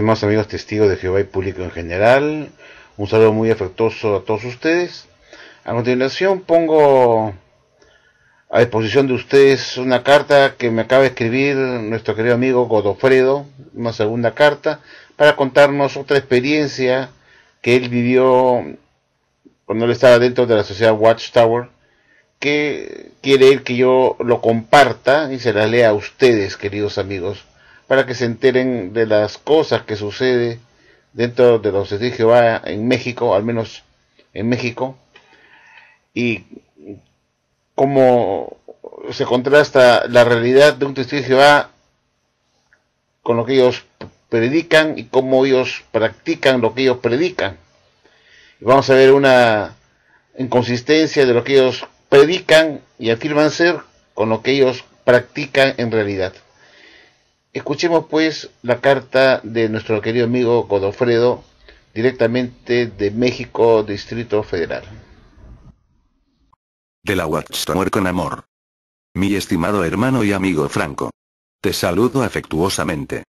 más amigos testigos de Jehová y público en general, un saludo muy afectuoso a todos ustedes. A continuación pongo a disposición de ustedes una carta que me acaba de escribir nuestro querido amigo Godofredo, una segunda carta, para contarnos otra experiencia que él vivió cuando él estaba dentro de la sociedad Watchtower, que quiere él que yo lo comparta y se la lea a ustedes, queridos amigos para que se enteren de las cosas que sucede dentro de los de Jehová en México, al menos en México, y cómo se contrasta la realidad de un testigo de Jehová con lo que ellos predican y cómo ellos practican lo que ellos predican. vamos a ver una inconsistencia de lo que ellos predican y afirman ser con lo que ellos practican en realidad. Escuchemos pues la carta de nuestro querido amigo Godofredo directamente de México, Distrito Federal. De la Watchtower con amor. Mi estimado hermano y amigo Franco. Te saludo afectuosamente.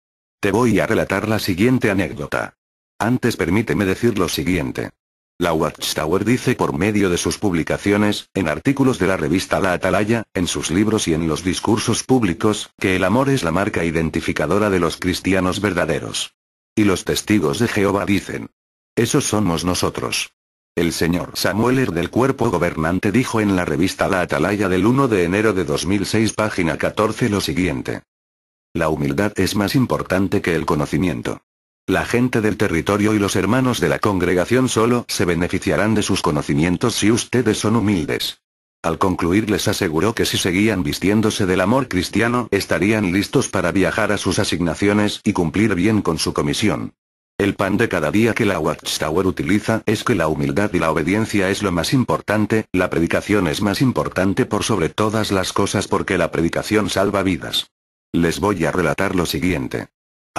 Te voy a relatar la siguiente anécdota. Antes permíteme decir lo siguiente. La Watchtower dice por medio de sus publicaciones, en artículos de la revista La Atalaya, en sus libros y en los discursos públicos, que el amor es la marca identificadora de los cristianos verdaderos. Y los testigos de Jehová dicen. Esos somos nosotros. El señor Samuel er del cuerpo gobernante dijo en la revista La Atalaya del 1 de enero de 2006 página 14 lo siguiente. La humildad es más importante que el conocimiento. La gente del territorio y los hermanos de la congregación solo se beneficiarán de sus conocimientos si ustedes son humildes. Al concluir les aseguró que si seguían vistiéndose del amor cristiano estarían listos para viajar a sus asignaciones y cumplir bien con su comisión. El pan de cada día que la Watchtower utiliza es que la humildad y la obediencia es lo más importante, la predicación es más importante por sobre todas las cosas porque la predicación salva vidas. Les voy a relatar lo siguiente.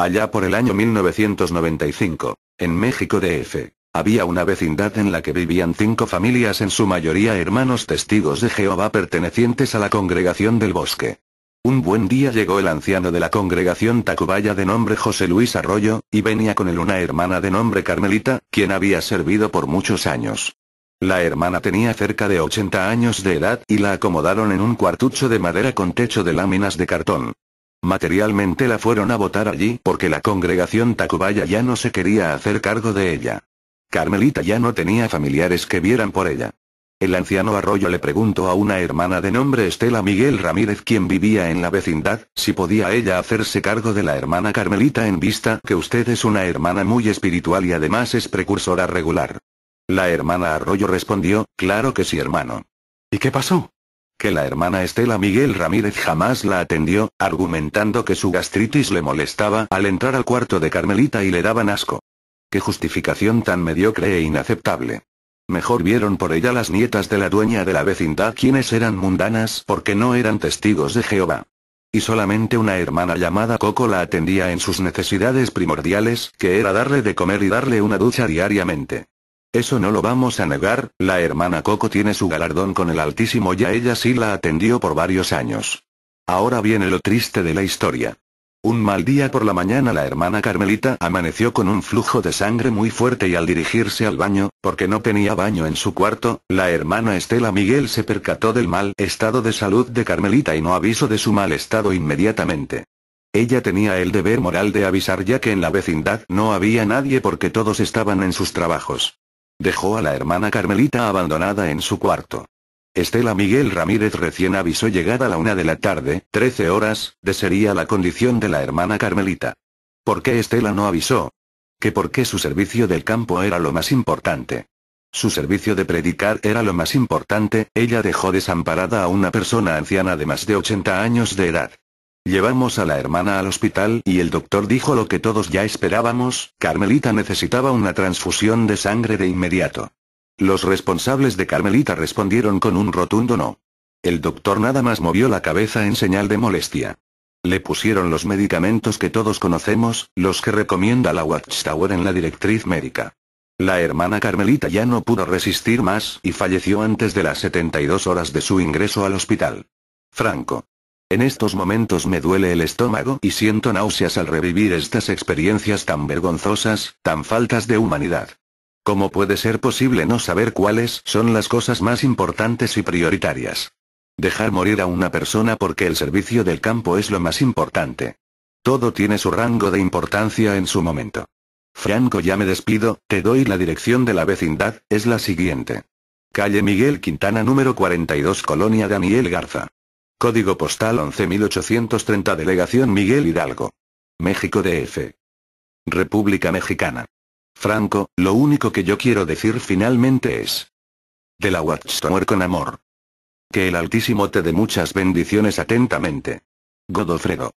Allá por el año 1995, en México DF, había una vecindad en la que vivían cinco familias, en su mayoría hermanos testigos de Jehová pertenecientes a la congregación del bosque. Un buen día llegó el anciano de la congregación Tacubaya de nombre José Luis Arroyo, y venía con él una hermana de nombre Carmelita, quien había servido por muchos años. La hermana tenía cerca de 80 años de edad y la acomodaron en un cuartucho de madera con techo de láminas de cartón. Materialmente la fueron a votar allí porque la congregación tacubaya ya no se quería hacer cargo de ella. Carmelita ya no tenía familiares que vieran por ella. El anciano Arroyo le preguntó a una hermana de nombre Estela Miguel Ramírez quien vivía en la vecindad, si podía ella hacerse cargo de la hermana Carmelita en vista que usted es una hermana muy espiritual y además es precursora regular. La hermana Arroyo respondió, claro que sí hermano. ¿Y qué pasó? que la hermana Estela Miguel Ramírez jamás la atendió, argumentando que su gastritis le molestaba al entrar al cuarto de Carmelita y le daban asco. Qué justificación tan mediocre e inaceptable. Mejor vieron por ella las nietas de la dueña de la vecindad quienes eran mundanas porque no eran testigos de Jehová. Y solamente una hermana llamada Coco la atendía en sus necesidades primordiales, que era darle de comer y darle una ducha diariamente. Eso no lo vamos a negar, la hermana Coco tiene su galardón con el Altísimo ya ella sí la atendió por varios años. Ahora viene lo triste de la historia. Un mal día por la mañana la hermana Carmelita amaneció con un flujo de sangre muy fuerte y al dirigirse al baño, porque no tenía baño en su cuarto, la hermana Estela Miguel se percató del mal estado de salud de Carmelita y no avisó de su mal estado inmediatamente. Ella tenía el deber moral de avisar ya que en la vecindad no había nadie porque todos estaban en sus trabajos. Dejó a la hermana Carmelita abandonada en su cuarto. Estela Miguel Ramírez recién avisó llegada la una de la tarde, 13 horas, de sería la condición de la hermana Carmelita. ¿Por qué Estela no avisó? Que porque su servicio del campo era lo más importante. Su servicio de predicar era lo más importante, ella dejó desamparada a una persona anciana de más de 80 años de edad. Llevamos a la hermana al hospital y el doctor dijo lo que todos ya esperábamos, Carmelita necesitaba una transfusión de sangre de inmediato. Los responsables de Carmelita respondieron con un rotundo no. El doctor nada más movió la cabeza en señal de molestia. Le pusieron los medicamentos que todos conocemos, los que recomienda la Watchtower en la directriz médica. La hermana Carmelita ya no pudo resistir más y falleció antes de las 72 horas de su ingreso al hospital. Franco. En estos momentos me duele el estómago y siento náuseas al revivir estas experiencias tan vergonzosas, tan faltas de humanidad. ¿Cómo puede ser posible no saber cuáles son las cosas más importantes y prioritarias? Dejar morir a una persona porque el servicio del campo es lo más importante. Todo tiene su rango de importancia en su momento. Franco ya me despido, te doy la dirección de la vecindad, es la siguiente. Calle Miguel Quintana número 42 Colonia Daniel Garza. Código postal 11830 Delegación Miguel Hidalgo. México DF. República Mexicana. Franco, lo único que yo quiero decir finalmente es. De la Watchtower con amor. Que el Altísimo te dé muchas bendiciones atentamente. Godofredo.